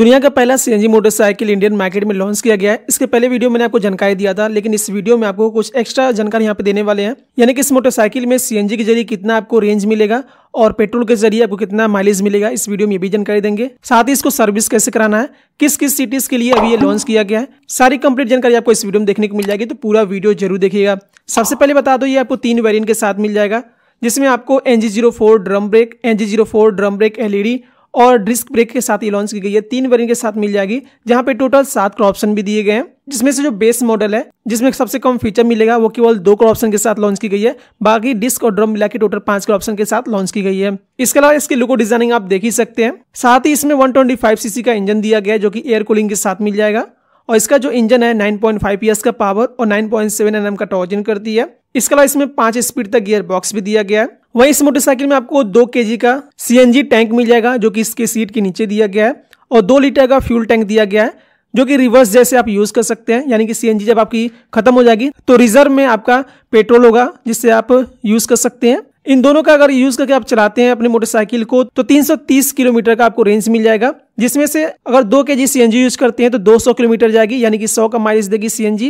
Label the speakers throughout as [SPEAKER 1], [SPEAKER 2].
[SPEAKER 1] दुनिया का पहला सीएनजी मोटरसाइकिल इंडियन मार्केट में लॉन्च किया गया है इसके पहले वीडियो मैंने आपको जानकारी दिया था लेकिन इस वीडियो में आपको कुछ एक्स्ट्रा जानकारी यहाँ पे देने वाले हैं यानी कि इस मोटरसाइकिल में सीएनजी के जरिए कितना आपको रेंज मिलेगा और पेट्रोल के जरिए आपको कितना माइलेज मिलेगा इस वीडियो में ये भी जानकारी देंगे साथ ही इसको सर्विस कैसे कराना है किस किस सिटीज के लिए अभी ये लॉन्च किया गया है सारी कंप्लीट जानकारी आपको इस वीडियो में देखने को मिल जाएगी तो पूरा वीडियो जरूर देखिएगा सबसे पहले बता दो ये आपको तीन वेरियंट के साथ मिल जाएगा जिसमें आपको NG zero four drum brake NG zero four drum brake LED और डिस्क ब्रेक के साथ ये लॉन्च की गई है तीन वेरियंट के साथ मिल जाएगी जहाँ पे टोटल सात क्रॉप ऑप्शन भी दिए गए हैं जिसमें से जो बेस मॉडल है जिसमें सबसे कम फीचर मिलेगा वो केवल दो क्रॉप ऑप्शन के साथ लॉन्च की गई है बाकी डिस्क और ड्रम मिला के टोटल पांच क्रॉप ऑप्शन के साथ लॉन्च की गई है इसके अलावा इसके लुको डिजाइनिंग आप देख ही सकते हैं साथ ही इसमें वन सीसी का इंजन दिया गया जो की एयर कूलिंग के साथ मिल जाएगा और इसका जो इंजन है 9.5 पॉइंट का पावर और 9.7 पॉइंट का टॉर्जन करती है इसके अलावा इसमें पांच स्पीड तक गियर बॉक्स भी दिया गया है वहीं इस मोटरसाइकिल में आपको दो के का सीएनजी टैंक मिल जाएगा जो कि इसके सीट के नीचे दिया गया है और दो लीटर का फ्यूल टैंक दिया गया है जो कि रिवर्स जैसे आप यूज़ कर सकते हैं यानी कि सीएनजी जब आपकी खत्म हो जाएगी तो रिजर्व में आपका पेट्रोल होगा जिससे आप यूज़ कर सकते हैं इन दोनों का अगर यूज़ करके आप चलाते हैं अपनी मोटरसाइकिल को तो 330 किलोमीटर का आपको रेंज मिल जाएगा जिसमें से अगर दो के जी यूज़ करते हैं तो 200 किलोमीटर जाएगी यानी कि 100 का माइलेज देगी सी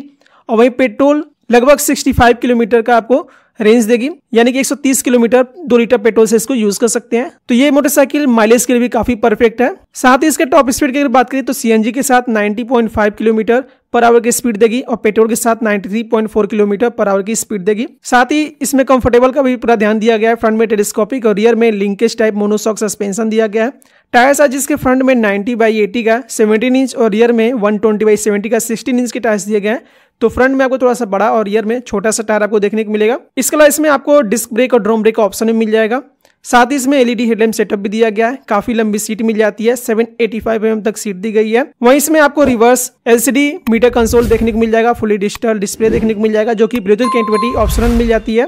[SPEAKER 1] और वहीं पेट्रोल लगभग 65 किलोमीटर का आपको रेंज देगी यानी कि 130 किलोमीटर दो लीटर पेट्रोल से इसको यूज कर सकते हैं तो ये मोटरसाइकिल माइलेज के लिए भी काफी परफेक्ट है साथ ही इसके टॉप स्पीड की अगर बात करें तो सीएनजी के साथ 90.5 किलोमीटर पर आवर की स्पीड देगी और पेट्रोल के साथ 93.4 किलोमीटर पर आवर की स्पीड देगी साथ ही इसमें कंफर्टेबल का भी पूरा ध्यान दिया गया है फ्रंट में टेलीस्कोपिक और रियर में लिंकेज टाइप मोनोसॉक सस्पेंशन दिया गया है टायर्स आज इसके फ्रंट में 90 बाई 80 का 17 इंच और रियर में 120 ट्वेंटी बाई सेवेंटी का 16 इंच के टायर्स दिए गए हैं तो फ्रंट में आपको थोड़ा सा बड़ा और रियर में छोटा सा टायर आपको देखने को मिलेगा इसके अलावा इसमें आपको डिस्क ब्रेक और ड्रोम ब्रेक का ऑप्शन भी मिल जाएगा साथ ही इसमें एलईडी हेडलैम्प सेटअप भी दिया गया है काफी लंबी सीट मिल जाती है 785 एम तक सीट दी गई है वहीं इसमें आपको रिवर्स एलसीडी मीटर कंसोल देखने को मिल जाएगा फुली डिजिटल डिस्प्ले देखने को मिल जाएगा जो कि ब्लूटूथ के ट्वेंटी ऑप्शन मिल जाती है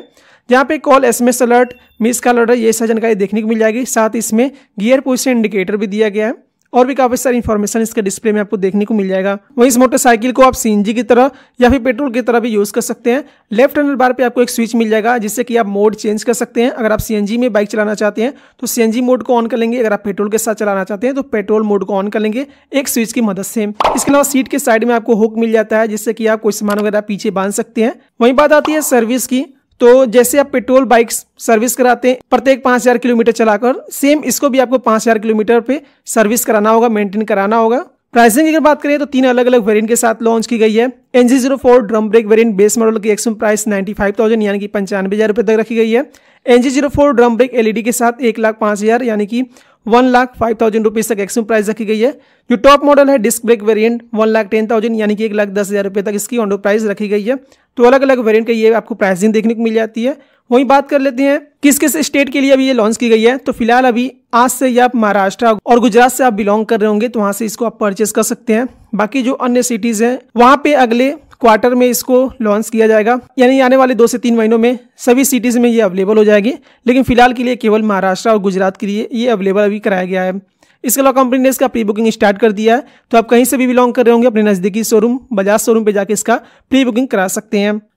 [SPEAKER 1] जहाँ पे कॉल एसएमएस अलर्ट मिस का अलर्ट ये सारी जानकारी देखने को मिल जाएगी साथ इसमें गियर पोजिशन इंडिकेटर भी दिया गया है और भी काफ़ी सारी इन्फॉर्मेशन इसके डिस्प्ले में आपको देखने को मिल जाएगा वहीं इस मोटरसाइकिल को आप सी की तरह या फिर पेट्रोल की तरह भी यूज़ कर सकते हैं लेफ्ट हैंडल बार पे आपको एक स्विच मिल जाएगा जिससे कि आप मोड चेंज कर सकते हैं अगर आप सी में बाइक चलाना चाहते हैं तो सी मोड को ऑन कर लेंगे अगर आप पेट्रोल के साथ चलाना चाहते हैं तो पेट्रोल मोड को ऑन कर लेंगे एक स्विच की मदद से इसके अलावा सीट के साइड में आपको हुक मिल जाता है जिससे कि आप कोई सामान वगैरह पीछे बांध सकते हैं वहीं बात आती है सर्विस की तो जैसे आप पेट्रोल बाइक सर्विस कराते हैं प्रत्येक पांच हज़ार किलोमीटर चलाकर सेम इसको भी आपको पांच हज़ार किलोमीटर पे सर्विस कराना होगा मेंटेन कराना होगा प्राइसिंग अगर बात करें तो तीन अलग अलग वेरिएंट के साथ लॉन्च की गई है NG zero four drum brake variant base model की एक्सम प्राइस नाइन्टी फाइव थाउजेंड यानी कि पंचानवे हज़ार रुपये तक रखी गई है NG zero four drum brake LED के साथ एक लाख पांच हज़ार यानी कि one lakh five thousand rupees तक एक्सिम प्राइस रखी गई है जो टॉप मॉडल है disc brake variant one lakh ten thousand यानी कि एक लाख दस हज़ार रुपये तक इसकी ऑनडो प्राइस रखी गई है तो अलग अलग वेरिएंट का ये आपको प्राइसिंग देखने को मिल जाती है वहीं बात कर लेते हैं किस किस स्टेट के लिए अभी ये लॉन्च की गई है तो फिलहाल अभी आज से ये आप महाराष्ट्र और गुजरात से आप बिलोंग कर रहे होंगे तो वहां से इसको आप परचेस कर सकते हैं बाकी जो अन्य सिटीज़ हैं वहां पे अगले क्वार्टर में इसको लॉन्च किया जाएगा यानी आने वाले दो से तीन महीनों में सभी सिटीज़ में ये अवेलेबल हो जाएगी लेकिन फिलहाल के लिए केवल महाराष्ट्र और गुजरात के लिए ये अवेलेबल अभी कराया गया है इसके अलावा कंपनी ने इसका प्री बुकिंग स्टार्ट कर दिया है तो आप कहीं से भी बिलोंग कर रहे होंगे अपने नज़दीकी शोरूम बजाज शोरूम पर जाकर इसका प्री बुकिंग करा सकते हैं